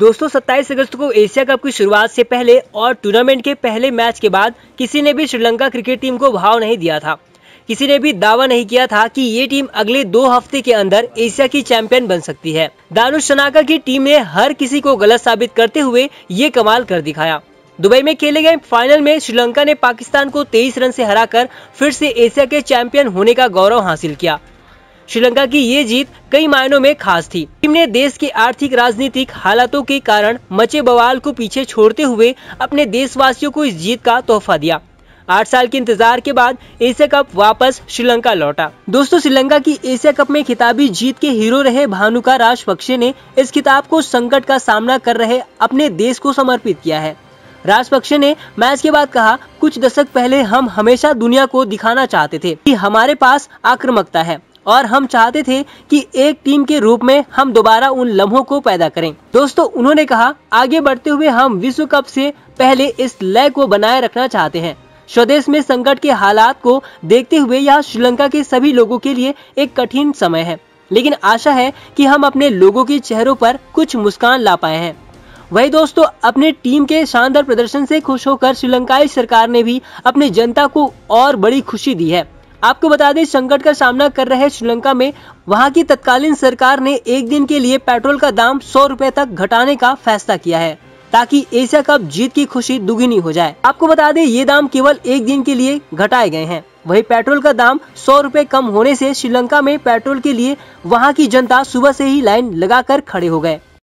दोस्तों 27 अगस्त को Asia cup की शुरुआत से पहले और टूर्नामेंट के पहले मैच के बाद किसी ने भी श्रीलंका क्रिकेट टीम को भाव नहीं दिया था किसी ने भी दावा नहीं किया था कि ये टीम अगले दो हफ्ते के अंदर एशिया की चैंपियन बन सकती है दानुष शनाका की टीम ने हर किसी को गलत साबित करते हुए ये कमाल कर दिखाया दुबई में खेले गए फाइनल में श्रीलंका ने पाकिस्तान को 23 रन से हराकर फिर से एशिया के चैंपियन होने का गौरव हासिल किया श्रीलंका की ये जीत कई मायनों में खास थी टीम ने देश के आर्थिक राजनीतिक हालातों के कारण मचे बवाल को पीछे छोड़ते हुए अपने देशवासियों को इस जीत का तोहफा दिया आठ साल के इंतजार के बाद एशिया कप वापस श्रीलंका लौटा दोस्तों श्रीलंका की एशिया कप में खिताबी जीत के हीरो रहे भानुका राजपक्षे ने इस खिताब को संकट का सामना कर रहे अपने देश को समर्पित किया है राजपक्षे ने मैच के बाद कहा कुछ दशक पहले हम हमेशा दुनिया को दिखाना चाहते थे कि हमारे पास आक्रमकता है और हम चाहते थे कि एक टीम के रूप में हम दोबारा उन लम्हों को पैदा करें दोस्तों उन्होंने कहा आगे बढ़ते हुए हम विश्व कप से पहले इस लय को बनाए रखना चाहते हैं स्वदेश में संकट के हालात को देखते हुए यह श्रीलंका के सभी लोगों के लिए एक कठिन समय है लेकिन आशा है कि हम अपने लोगों के चेहरों पर कुछ मुस्कान ला पाए हैं वही दोस्तों अपने टीम के शानदार प्रदर्शन से खुश होकर श्रीलंकाई सरकार ने भी अपनी जनता को और बड़ी खुशी दी है आपको बता दें संकट का सामना कर रहे श्रीलंका में वहां की तत्कालीन सरकार ने एक दिन के लिए पेट्रोल का दाम सौ रूपए तक घटाने का फैसला किया है ताकि एशिया कप जीत की खुशी दुगनी हो जाए आपको बता दें ये दाम केवल एक दिन के लिए घटाए गए हैं वही पेट्रोल का दाम सौ रूपए कम होने से श्रीलंका में पेट्रोल के लिए वहाँ की जनता सुबह से ही लाइन लगाकर खड़े हो गए